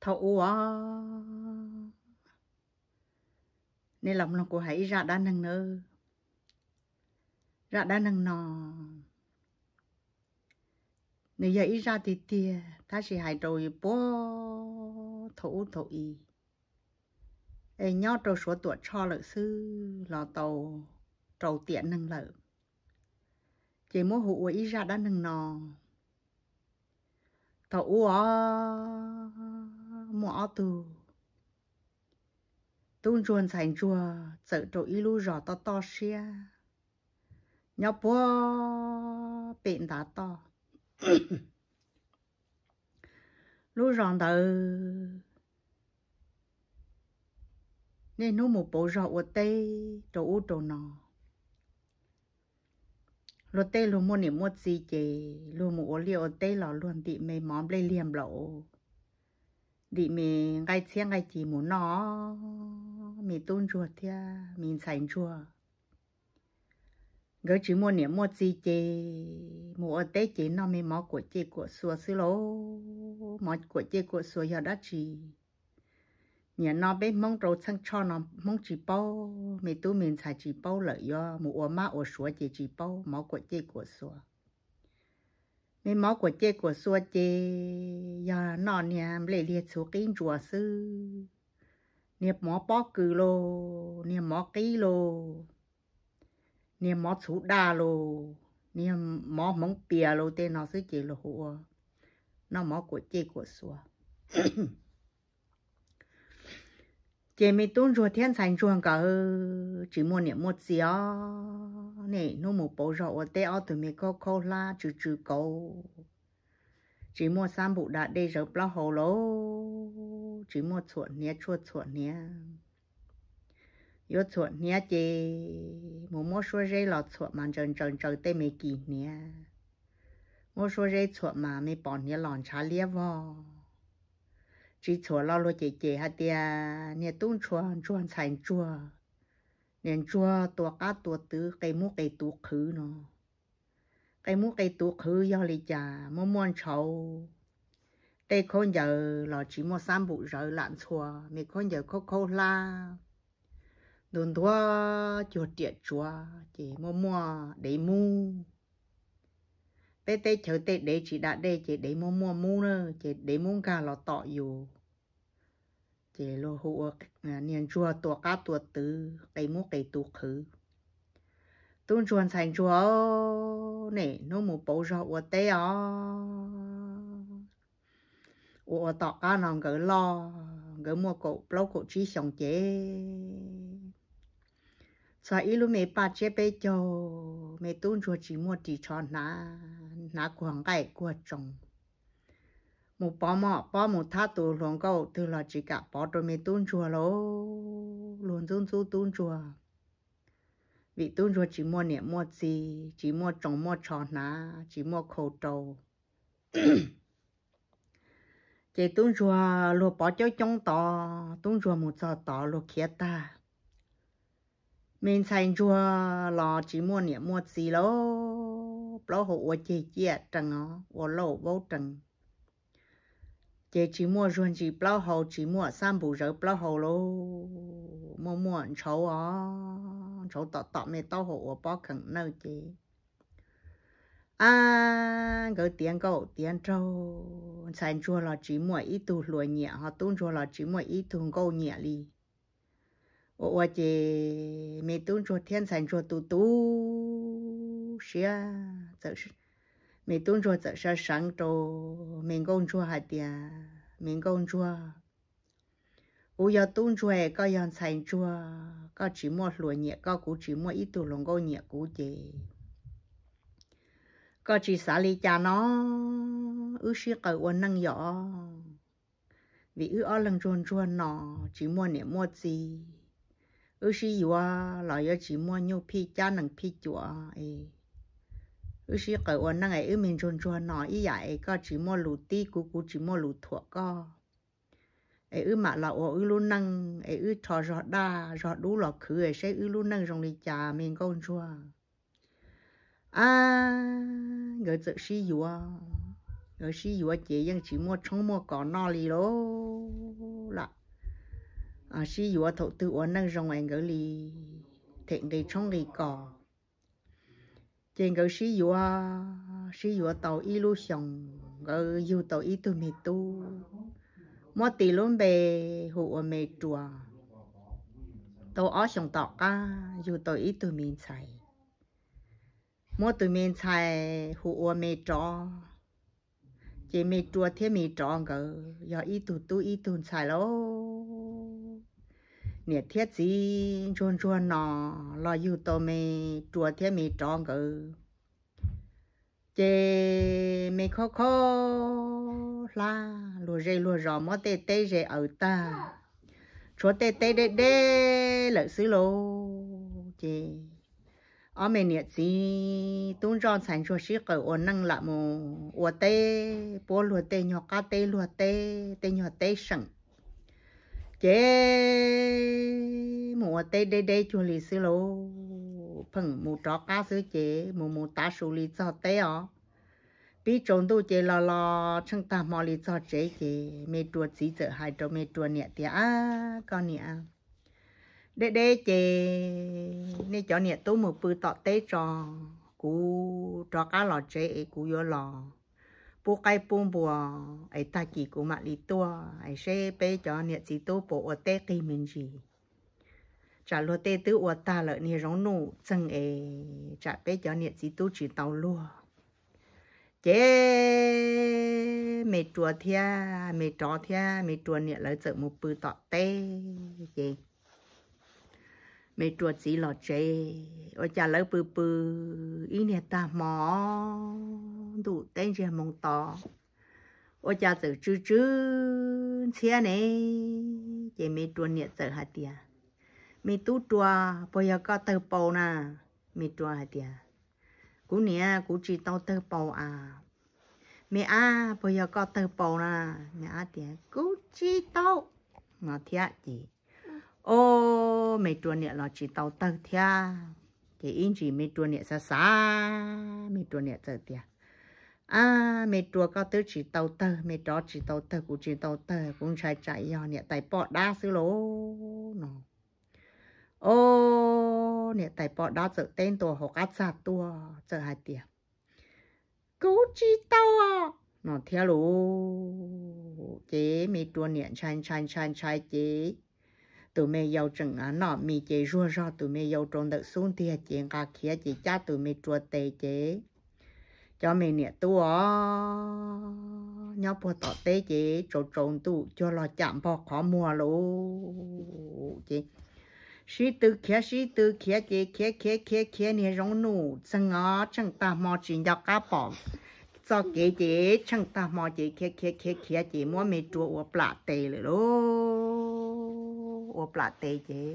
thấu á nên lòng lòng của hãy ra đa năng nơ ra đa năng nò nếu dậy ra thì tia ta sẽ hãy rồi bố thủ thủ y ê nhó trâu số tuổi cho lợi sư lò tàu trầu tiện năng lợi chỉ muốn hụ ý ra đã nâng nò tàu ua mọ từ tung ruồn sành chùa sợ trội y lu rò to to xe nhau bố bệnh đã to lu ừ. rò đỡ nên nó một bộ rò ở tê đồ u đồ nọ lo tê lo mua niệm mua gì chè lo mua liều tê lò luôn tị mê móm lê liềm lẩu đi mì ngay xe ngay chỉ muốn nó mì tôn ruột thia mình sành chua gỡ chỉ mua niệm mua gì chê mua tế chế nó mì mò của chê của xua xứ lô mò của chê của xua giờ đã chỉ nhà nó bé mong trâu sang cho nó mong chỉ bao mì tu mình xài chỉ bao lợi do mua má ở xua chỉ chỉ bao mò của chê của xua mấy máu của chê của xua chê giờ nọ nè lệ liệt số kinh chùa sư nè mó bó cừ lô nè mó ký lô nè mó chú đa lô nè mó móng bìa lô tên nó sư chê lô hùa nó mó của chê của xua chị mới tuôn rồi thiên sản ruộng cả chỉ mua niệm một gì ó nè nó một bộ rộ ở đây ó tụi mi có khô la chữ chữ cầu chỉ mua sam bụ đã đây rồi bao hồ lô chỉ mua chuột nia chuột chuột nia yo chuột nia chị mua mua số dây lọt chuột mà chân chân chân tê mi kỳ nia mua số dây chuột mà mi bỏ nia lòn chả lia vào chỉ chùa lo lo chị chị hạt tia nè tung chùa chùa thành chùa nè chùa tua cá tua tứ cây mu cây tu khứ nó cây mu cây tu khứ do lì chả mua mua chầu tây con giờ là chỉ mua sam bụ rồi lặn chùa mấy con giờ khô khô la đồn thua chùa tiệt chùa chỉ mua mua để mu tê tê chờ tê để chỉ đã đây chỉ để mua mua mu nữa chỉ để muốn cả lọ tọ dù thì lô hụ à, niên chùa tổ cá tổ tứ cây mũ cây tu khứ tuôn chuồn thành chùa nè nó mù bầu rau ua tê ó ua tọ cá nòng gỡ lo gỡ mua cổ lâu cổ chỉ sống chế sao ít lúc mẹ ba chế bê cho mẹ tuôn chua chỉ mua chỉ cho na na quảng cái của chồng một bó mỏ bó một thá tù luôn câu từ là chỉ cả bó rồi mình tuôn chùa lô luôn tuôn tuôn tuôn chùa vì tuôn chùa chỉ mua niệm mua gì chỉ mua trồng mua tròn ná chỉ mua khẩu trầu chị tuôn chùa luôn bỏ cho trong tò tuôn chùa một giờ tò luôn kia ta mình xanh chùa là chỉ mua niệm mua gì lô bảo hộ chị chia trần ó hộ lộ vô trần chị chỉ mua ruộng chỉ bao hồ chỉ mua sam bù rỡ bao hồ lô mua mua cháu ó cháu tọt tọt mẹ tao hộ ở bao cẳng nơi chị à gỡ tiếng cậu tiếng trâu sản chua là chỉ mua ít tu lùi nhẹ họ tuôn chua là chỉ mua ít tu câu nhẹ đi ô ô chị mẹ tuôn chua thiên sản chua tu tu xia sợ mình tuân chùa sợ sợ sáng trò mình công chùa hạt địa mình công chùa u giờ tuân chùa có yon thành chùa có chỉ mua lúa nhẹ có cú chỉ mua ít đồ lồng gô nhẹ cú gì có chỉ xả lý cha nó ư sĩ cởi quần năng nhỏ vì ư ở lần chuồn chuồn nó chỉ mua nhẹ mua gì ư sĩ à, là giờ chỉ mua nhiều phi cha nằng phi chùa ấy u sĩ cởi uốn năng ấy ư mình chôn chua nó ý dạy có chỉ mua lù ti cú cú chỉ mua lù thuở co ư mà là ư luôn năng ư thọ rõ đa rõ đủ lọ khứ ấy sẽ ư luôn năng trong đi chà mình con chua à người tự sĩ dùa người sĩ dùa chỉ dân chỉ mua trong mua cỏ no lì đó là à sĩ dùa thổ tư năng trong ấy người lì thịnh đi trong lì cỏ trên cái sĩ dụ à sĩ dụ tàu y lu xong cái dụ tàu y tu mệt tu mua tỷ luôn bề hụ ở mệt chùa tàu ở xong tàu à dụ tàu y tu mệt xài mua tu mệt xài hụ ở mệt chó chỉ mệt chùa thế mệt chó cái giờ y tu tu y tu xài lâu nhiệt thiết gì chuồn chuồn nọ lo yêu tô mê chùa thiết mì tròn cự chê mê khó khó la lùa rê lùa rò mó tê tê rê ở ta chúa tê tê đê đê lợi xứ lô chê ở mẹ nè gì tún ròn sẵn chúa sĩ cử ổn năng lạ mù ủa tê bố lùa tê nhỏ cá tê lùa tê tê nhỏ tê sẵn chế mùa tê đê đê chùa lì sư lô phẳng mùa trọ cá sư chế mùa mùa tá sù lì cho tê ó bí trốn tu chế lò lò chẳng ta mò lì cho chế chế mê trùa chí dở hai trâu mê trùa nhẹ tía á con nhẹ đê đê chế nê cho nhẹ tu mùa bư tọ tê trò cú trọ cá lò chế cú yô lò bố cái bố bùa ấy ta chỉ của mạng lý tua ấy sẽ bé cho nhiệt gì tu bộ ở tê kỳ mình gì trả lúa tê tứ ở ta lợi nhiệt rong nụ chân ấy trả bé cho nhiệt gì tu chỉ tàu lúa chế mẹ chùa thia mẹ trò thia mẹ chùa nhiệt lợi sợ một bự tọt tê gì mẹ chuột xí lò chê ở chả lỡ bự bự ý nè ta mò đủ tên chè mông to ở chả sợ chư chư chia nè chè mẹ chuột nè sợ hạt tiệt mẹ tu chua bây giờ có tờ bầu nè mẹ chua hạt tiệt cú nè cú chỉ tao tờ bầu à mẹ à bây giờ có tờ bầu nè mẹ à tiệt cú chỉ tao mà thiệt gì ô mấy tuần nè là chỉ tàu tàu thia cái in chỉ mấy tuần nè xa xa mấy tuần nè tàu thia à mấy tuần cao tới chỉ tàu tàu mấy đó chỉ tàu tàu cũng chỉ tàu tàu cũng chạy chạy do nè tại bỏ đa xứ lỗ nó ô nè tại bỏ đa giờ tên tổ họ cắt xa tua giờ hai tiền cứu chỉ tàu à nó theo lỗ chế mấy tuần nè chan chan chan chan chế tụi mày yêu trứng à nọ mì chế rua ra tụi mày yêu trông đợi xuống thì chế cả kia chế cha tụi mày chua tê chế cho mày nè tu ó nhau bò tỏ tê chế trộn trộn tụi cho lo chạm bò khó mua lô chế sĩ tư kia sĩ tư kia chế kia kia kia kia nè rong nụ chân à chân ta mò chuyện cho cá bò cho kế chế chân ta mò chế kia kia kia kia chế mua mì chua ua plạ tê lô ô bà tê chế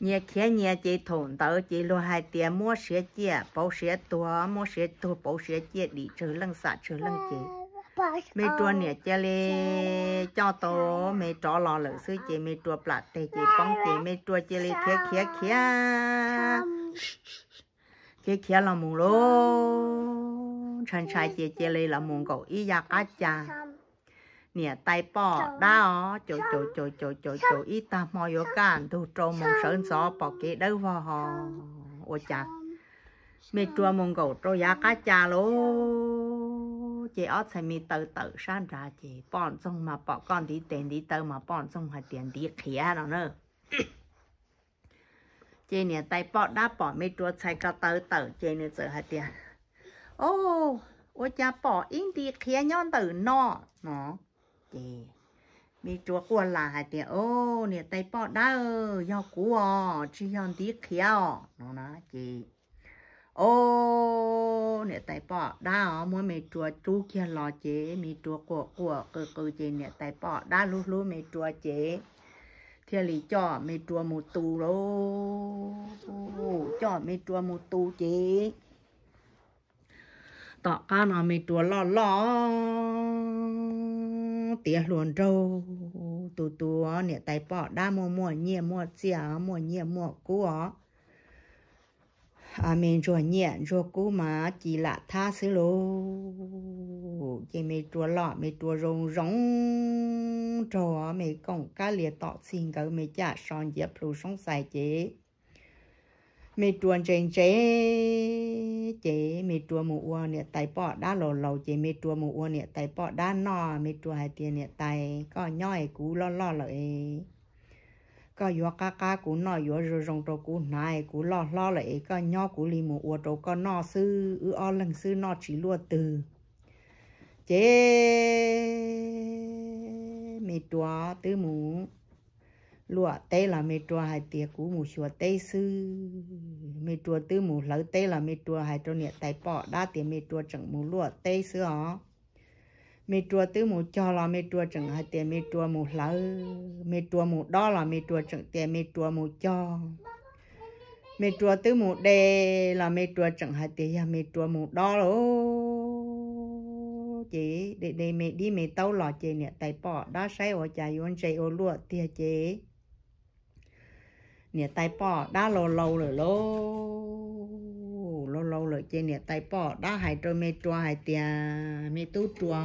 nhà kia nhà chị thôn tàu chị lo hai tiền mua sữa chè, bao sữa tua mua sữa tua bao sữa chè đi trừ lăng xả trừ lăng chị Mẹ tua nhà chị lê cho tổ mẹ trò lò lợn sư chị mẹ tua bà tê chị bông chị mẹ tua chị lê kia kia kia kia kia là mùng lô chân trai chị chị lê là mùng cầu ý ya cá cha nè tay bỏ đó ó chỗ chỗ chỗ chỗ chỗ chỗ ít ta mò yếu can thu trâu mong sơn gió bỏ kế đâu vào họ ô chà mẹ chua mong cầu trâu giá cá chà lô chị ớt xài mi tự tự san ra chị bọn xong mà bỏ con đi tiền đi tơ mà bọn xong mà tiền đi khía đó nữa chị nè tay bỏ đã bỏ mẹ chua xài cá tơ tơ chị nè giờ hạt tiền ô ô chà bỏ in đi khía nhon tử nọ nọ เจมีจัวกัวลาเตียโอ้เนี่ยไตปอดได้อยอกัวชิยอนดีเขียวน้องนะเจโอ้เนี่ยไตปอดได้อ๋อมัวมีจัวจูเขียนรอเจมีจัวกัวกัวเกือเกือเจ เนี่ยไตปอดได้รู้รู้มีจัวเจเทียรีจ่ไมีตัวมูตูโลจ่ไมีตัวมูตูเจต่อก้านอไมีตัวล่อล่อ tía luôn râu tù tù nè tay bỏ đa mua mua nhẹ mua chia mua nhẹ mua cú ó à mình rồi nhẹ rồi cú mà chỉ là tha xứ lô chỉ mấy chua lọ mấy chua rong rong trò mấy con cá liệt tọt xin cái mình cha son dẹp lù sống sai chế mẹ chuồn trên chế chế mẹ chuồn mù ua nè tay bỏ đá lầu lầu chế mẹ chuồn mù ua nè tay bỏ đá nò mẹ chuồn hai tiền nè tay có nhói cú lo lo lợi có yo cá cá cú nò yo rồi rong trâu cú nai cú lo lo lợi có nhoi cú li mù ua trâu có nò sư ư o lần sư nò chỉ lua từ chế mẹ chuồn tứ mù lúa tê là mẹ trua hai tia cú mù chùa tê sư mẹ trua tư mù lỡ tê là mẹ trua hai trâu nhiệt tay bỏ đa tia mẹ trua chẳng mù lúa tê sư ó mẹ trua tư mù cho là mẹ trua chẳng hai tia mẹ trua mù lỡ mẹ trua mù đó là mẹ trua chẳng tia mẹ trua mù cho mẹ trua tư mù đê là mẹ trua chẳng hai tia ya mẹ trua mù đó lô chị để để mẹ đi mẹ tàu lò chị nè tay bỏ đa sai ở chài yon chạy ô lúa tia chị nè tay bò đã lâu lâu rồi lô lâu lâu rồi trên nè tay bò đã hai trôi mê trua hai tia mê tú trua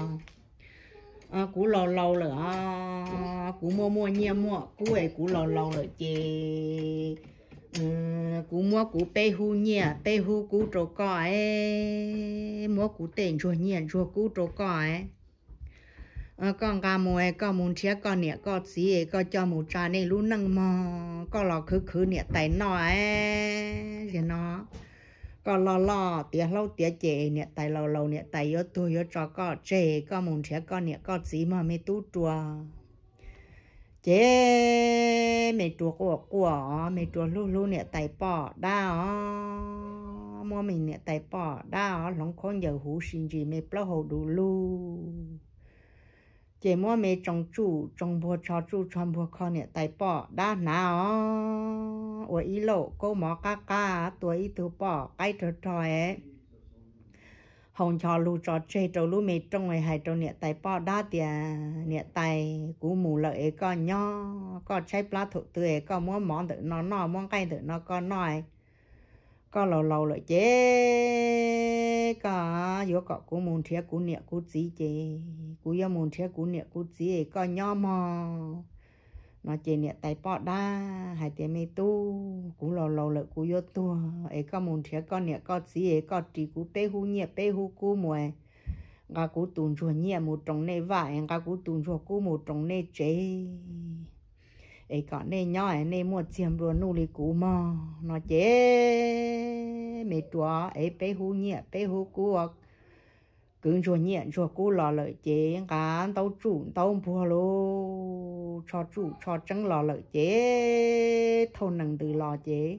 à, cú lâu lâu rồi à, cú mua mua nhia mua cú ấy cú lâu lâu rồi chơi ừ, cú mua cú bê hu nhia bê hu cú trâu cỏ ấy mua cú tiền chua nhia chua cú trâu cỏ ấy Ờ, con gà mồi, có muốn chia con nè có gì có cho mù trà này luôn nâng mò có lò khứ khứ nè tại nó ấy nó có lò lò tía lâu tía chè nè tại lâu lâu nè tại yếu tuổi yếu cho có chè có muốn chia con nè có gì mà mê tu chùa chè mê chùa của của mê chùa lu lu nè tại bỏ đa mua mình nè tại bỏ đa lòng con giờ hú xin gì mê bao hồ đủ lu chế mua mẹ trong chu, trong bùa cho chu, trong bùa kho nè tại bỏ đã nào ở ý lộ cô mỏ cá cá tuổi ý thứ bỏ cái trở tròi hồng cho lu cho chê cho lu mẹ trồng này hay trâu nè tại bỏ đã tiề nè tại cú mù lợi ấy con nho con trái plá thụ tươi con mua món được nó nó món cái được nó con nói có lâu lâu lại chế có vô có cú môn thiệt cú niệm cú gì chế cú vô môn thiệt cú niệm cú gì có nho mò nó chế niệm tay bỏ đa hai tiếng mê tu cú lâu lâu lại cú vô tu ấy có môn thiệt có niệm có gì ấy có chỉ cú bê hú niệm bê hú cú mùa ngà cú tùn chùa niệm một trong này vải ngà cú tùn chùa cú một trong này chế ấy có nè nhỏ ấy nè mua xiêm rồi nụ lì cũ mò nó chế mẹ chúa ấy bé hú nhẹ bé hú cuốc cứ rồi nhẹ rồi cú lò lợi chế ngán tao chủ tao bùa lô cho chủ cho chân lò lợi chế thâu nằng từ lò chế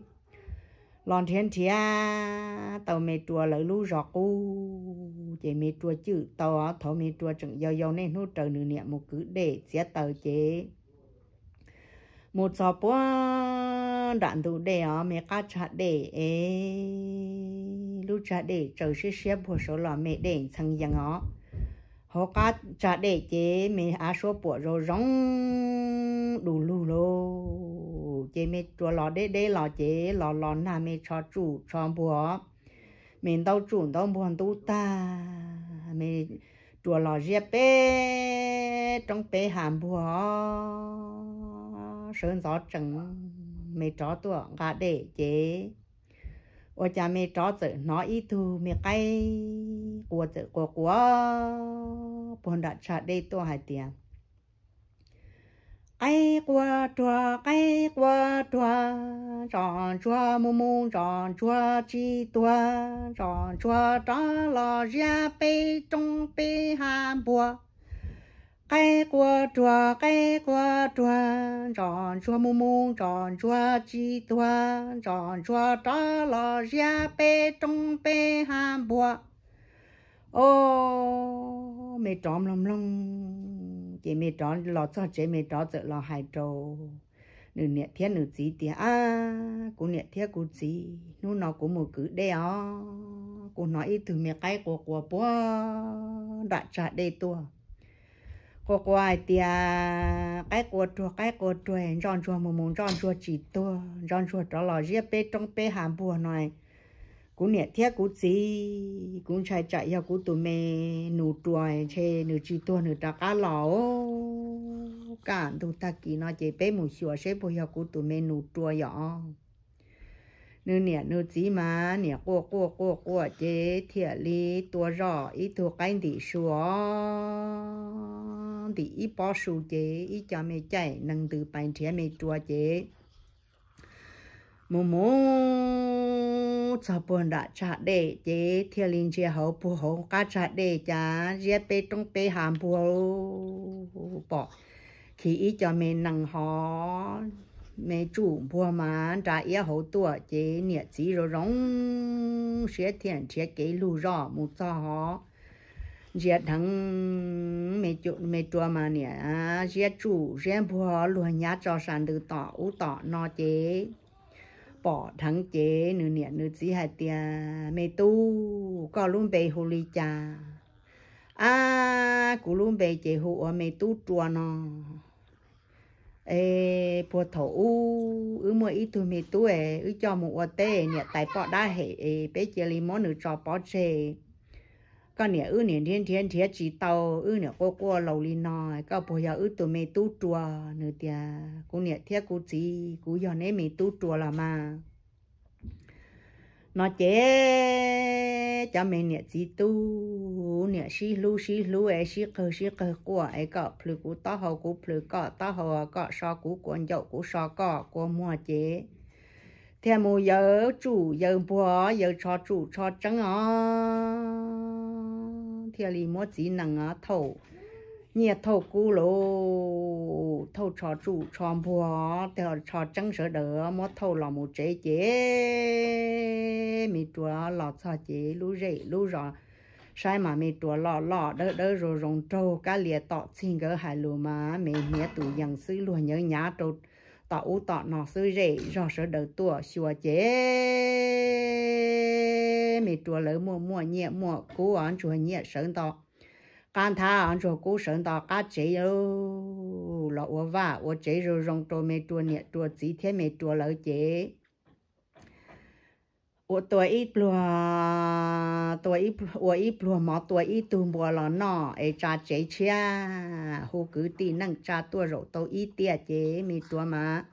lò thiên thia tàu mẹ chùa lợi lú rọ cu chế mẹ chùa chữ tàu thầu mẹ chùa chẳng giàu giàu nên hỗ trợ nửa niệm một cứ để chế tàu chế một giò bó đoạn đủ để ó mẹ cá chả để lúc chả để trời sẽ xếp bộ số là mẹ để thằng giang ó họ cá chả để chế mẹ á số bộ rồi rong đủ lù lô chế mẹ chua lò đế đế lò chế lò lò nà mẹ cho chủ cho bùa mình đâu chủ đâu buồn tu ta mẹ chua lò dẹp bé trong bé hàm bùa sơn gió trứng, mẹ chó tua gà để chế ở cha mẹ chó tự nó ít thu mẹ cái của tự của của bọn đã trả đây tua hai tiền cái qua chua cái qua chua tròn chua mu mu tròn chua chi tua tròn chua đó lo ra bê trong bê hàm bùa ai qua chua ai qua chua tròn chua mu mu tròn chua chi tua tròn chua đó lò ra bê trong bê ham bùa ô mẹ tròn lòng lòng chị mẹ tròn lò cho chị mẹ tròn tự lò hai trâu nửa nhẹ thiết nửa gì tía à cô nhẹ thiết cô gì nu nó cũng một cứ đeo cô nói từ mẹ cái của của bố đã trả đây tua cô qua thì cái cô chùa cái cô chùa rong chùa mồm mồm rong chùa chỉ tua rong chùa đó là riêng bê trong bê hàm bùa này cú nhẹ thiết cú gì cú chạy chạy vào cú tụi mẹ nụ chùa chê nụ chỉ tua nụ đã cá lỏ cả tụ ta kỳ nó chỉ bê mù sửa sẽ bây giờ cú tụi mẹ nụ chùa nhỏ nụ nè nụ chỉ mà nè qua qua qua qua chế thiệt li tua rõ ít tua cái gì xuống thì ít bỏ số chế ít cho mẹ chạy nâng từ bàn trẻ mẹ chua chế mù mù cho buồn đã trả để chế thiên linh chế hậu phù hậu cá trả để chả chế bê trong bê hàm bù bỏ khi ít cho mẹ nâng họ mẹ chủ bùa mà trả yếu hậu tuổi chế nhiệt chỉ rồi rong chế thiện chế cái lù rõ một cho họ giết thằng mẹ chỗ mẹ chỗ mà nè gia chủ gia bùa luôn nhà cho sản từ tỏ u tỏ nó chế bỏ thằng chế nữa nè nửa chỉ hai tia mẹ tu có luôn bề hồ ly cha à cũng luôn bề chế hồ ở mẹ tu chùa nó ê bỏ thổ u ư mua ít thôi mẹ tu ê ư cho một ô tê nè tại bỏ đa hệ bé chơi li món nửa cho bỏ chế có nè ư nè thiên thiên thiên chỉ tàu ư nè cô cô lầu li nò có bây nhà ư tụi mày tu chùa nữa tia cô nè thiết cô chỉ cô giờ nè mày tu chùa là mà nó chế cho mẹ nè chỉ tu nè xí lu xí lu ấy xí cơ xí cơ của ấy có plu của tao hậu của plu có tao hậu có so của quan dậu của so có của mua chế theo mua nhà chủ nhà bùa nhà cho chủ cho chăng à? thiệt lì mua chỉ nằng á thầu nhiệt thầu cú lô thầu trò chủ trò bùa thầu trò trắng sợ đỡ mua thầu lò một chế chế mi chúa lò cho chế lú rễ lú rọ sai mà mi chúa lò lò đỡ đỡ rồi rồng trâu cá lìa tọ xin gỡ hải lù mà mi nhé tụ dần sư luôn nhớ nhá trâu tọ u tọ nọ sư rễ rọ sợ đỡ tua xua chế xe mì chùa lỡ mua mua nhẹ mua cú ăn chùa nhẹ sơn to can tha ăn chùa cú sơn to cá chế ô lọ ô va ô chế rồi rong chùa mì chùa nhẹ chùa chỉ thế mì chùa lỡ chế ô tuổi ít lùa tuổi ít ô ít lùa mà tuổi ít tu mua lọ nọ ai cha chế chia hô cứ tì năng cha tua rồi tôi ít tiệt chế mì chùa mà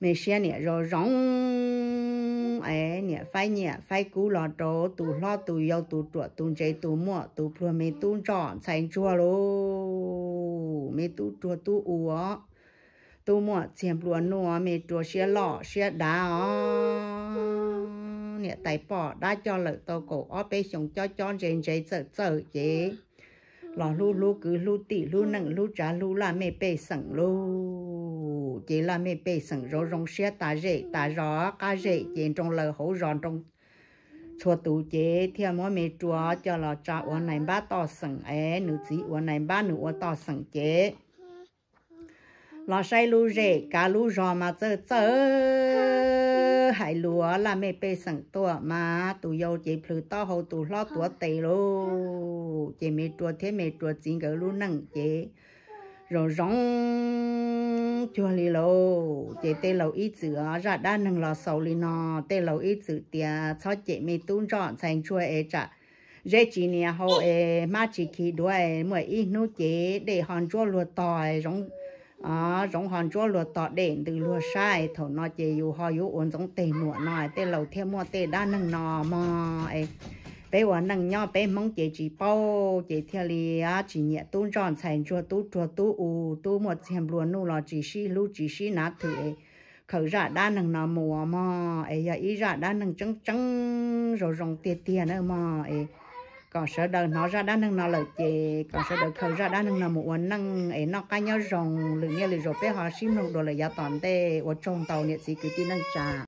mì xe nhẹ rồi rong เอ๋เนี่ยไฟเนี่ยไฟกูหลอดโต ตูหลอดตูยาวตูตรวจตูใจตูหม้อตูพลัวไม่ตูจอดใส่จัวโลไม่ตูตัวตูอัวตูหม้อเสียมปลัวนัวไม่ตัวเชียหล่อเชียดาอเนี่ยไตปอดได้จอดเลยอตัวโกอ้อไปส่งจอดจอดเจนเจเจอเจเจหล่อลู่ลู่กือลู่ตีลู่หนังลู่จ้าลู่ล่าไม่ไปสั่งลู่ chỉ là mẹ bê sừng rô rong xe ta rễ ta rõ cá rễ chỉ trong lời hổ ròn trong chùa tụ chế theo mỗi mẹ chúa cho là cha uo này ba to sừng é nữ chỉ uo này ba nữ uo to sừng chế lò say lu rễ cá lu rò mà chơ chơ hải lúa là mẹ bê sừng tua mà tụ yêu chế phứ to hậu tụ lo tua tê lô chế mẹ chúa thế mẹ chúa chính cái lu nặng chế rồi rong chua lì lô chị tê lầu ít giữa ra đa nâng lò sầu lì nò tê lầu ít chữ tia cho chị mi tún rõ thành chua ế trả, rê chị nè hô ế mà chị khi đuôi mỗi ít nô chế để hòn chua lùa tòi rong à rong hòn chua lùa tọ để từ lùa sai thổ nò chị dù hò dù uốn rong tê nụa nò tê lầu thêm mua tê đa nâng nò mò ế bây giờ năng nhau bây mong chị chỉ bao chị theo li á chỉ nhẹ tu tròn thành chùa tu chùa tu u tu một xem luôn nu là chỉ si lu chỉ si nát thử khẩu ra đa năng nào mùa mà ấy giờ ý ra đa năng trắng trắng rồi rồng tiền tiền nữa mà ấy còn sợ đời nó ra đa năng nào lợi chị còn sợ đời khẩu ra đa năng nào mùa năng ấy nó cái nhau rồng lựa nghe lựa rồi bây họ sim rồng đồ lại giá toàn tê ở trong tàu nhiệt sĩ cứ tin năng trả.